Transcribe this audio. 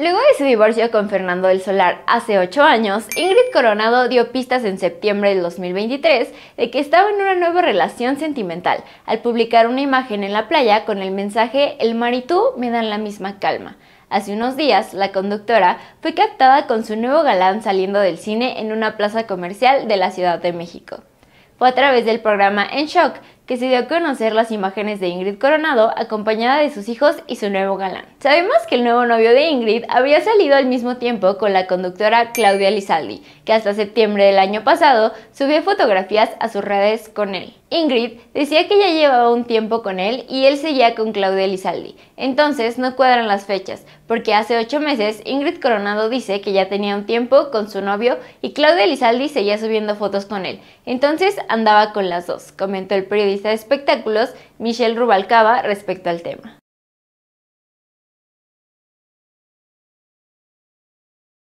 Luego de su divorcio con Fernando del Solar hace 8 años, Ingrid Coronado dio pistas en septiembre del 2023 de que estaba en una nueva relación sentimental, al publicar una imagen en la playa con el mensaje El mar y tú me dan la misma calma. Hace unos días, la conductora fue captada con su nuevo galán saliendo del cine en una plaza comercial de la Ciudad de México. Fue a través del programa En Shock que se dio a conocer las imágenes de Ingrid Coronado acompañada de sus hijos y su nuevo galán. Sabemos que el nuevo novio de Ingrid había salido al mismo tiempo con la conductora Claudia Lizaldi, que hasta septiembre del año pasado subió fotografías a sus redes con él. Ingrid decía que ya llevaba un tiempo con él y él seguía con Claudia Lizaldi. Entonces no cuadran las fechas, porque hace ocho meses Ingrid Coronado dice que ya tenía un tiempo con su novio y Claudia Lizaldi seguía subiendo fotos con él. Entonces andaba con las dos, comentó el periodista de espectáculos, Michelle Rubalcaba, respecto al tema.